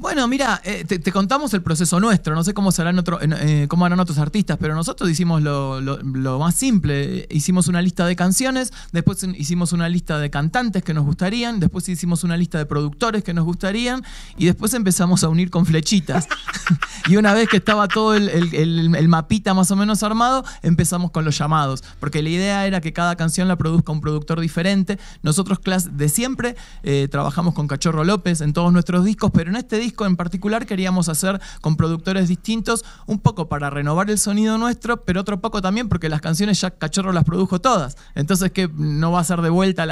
Bueno, mira, eh, te, contamos el proceso nuestro. No sé cómo serán otro, eh, cómo harán otros artistas, pero nosotros hicimos lo, más simple. Hicimos una lista de canciones, después hicimos una lista de cantantes que nos gustarían, después hicimos una lista de productores que nos gustarían y después empezamos a unir con flechitas. y una vez que estaba todo el, mapita más o menos armado, empezamos con los llamados, porque la idea era que cada canción la produzca un productor diferente. Nosotros, clase de siempre, eh, trabajamos con Cachorro López en todos nuestros discos, pero en este disco en particular queríamos hacer con productores distintos, un poco para renovar el sonido nuestro, pero otro poco también porque las canciones ya Cachorro las produjo todas. Entonces que no va a ser de vuelta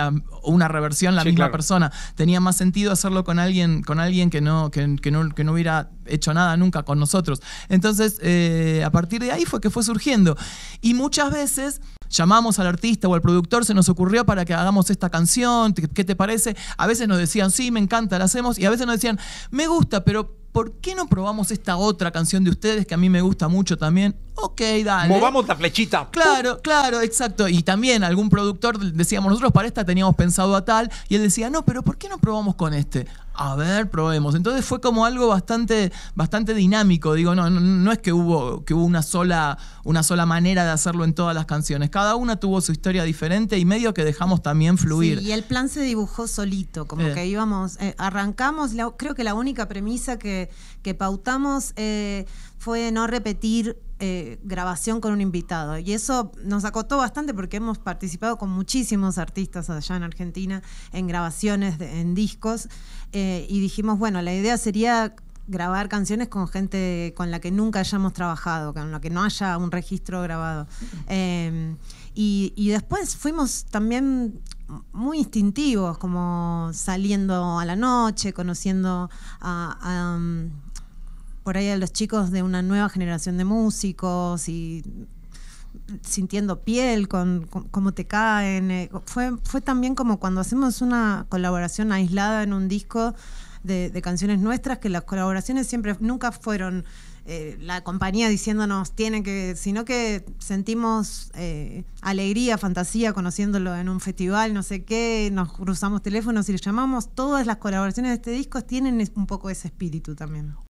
una reversión la misma persona. Tenía más sentido hacerlo con alguien, con alguien que no, que, no, hubiera hecho nada nunca con nosotros. Entonces, eh, a partir de ahí fue que fue surgiendo. Y muchas veces llamamos al artista o al productor, se nos ocurrió para que hagamos esta canción, ¿qué te parece? A veces nos decían, sí, me encanta, la hacemos, y a veces nos decían, me gusta, pero ¿por qué no probamos esta otra canción de ustedes que a mí me gusta mucho también? Ok, dale. Movamos la flechita. Claro, claro, exacto. Y también algún productor, decíamos nosotros para esta teníamos pensado a tal, y él decía, no, pero ¿por qué no probamos con este? A ver, probemos. Entonces fue como algo bastante, bastante dinámico. Digo, no, no, es que hubo, que hubo una, sola, una sola manera de hacerlo en todas las canciones. Cada una tuvo su historia diferente y medio que dejamos también fluir. y el plan se dibujó solito, como eh. que íbamos, eh, arrancamos, creo que la única premisa que que, pautamos eh, fue no repetir eh, grabación con un invitado. Y eso nos acotó bastante porque hemos participado con muchísimos artistas allá en Argentina en grabaciones, en discos. Eh, y dijimos, bueno, la idea sería grabar canciones con gente con la que nunca hayamos trabajado, con la que no haya un registro grabado. y, después fuimos también muy instintivos, como saliendo a la noche, conociendo um, por ahí a los chicos de una nueva generación de músicos y sintiendo piel, con, cómo te caen. Eh, fue, fue también como cuando hacemos una colaboración aislada en un disco, de, canciones nuestras, que las colaboraciones siempre nunca fueron eh, la compañía diciéndonos tienen que, sino que sentimos eh, alegría, fantasía conociéndolo en un festival, no sé qué, nos cruzamos teléfonos y le llamamos. Todas las colaboraciones de este disco tienen un poco ese espíritu también.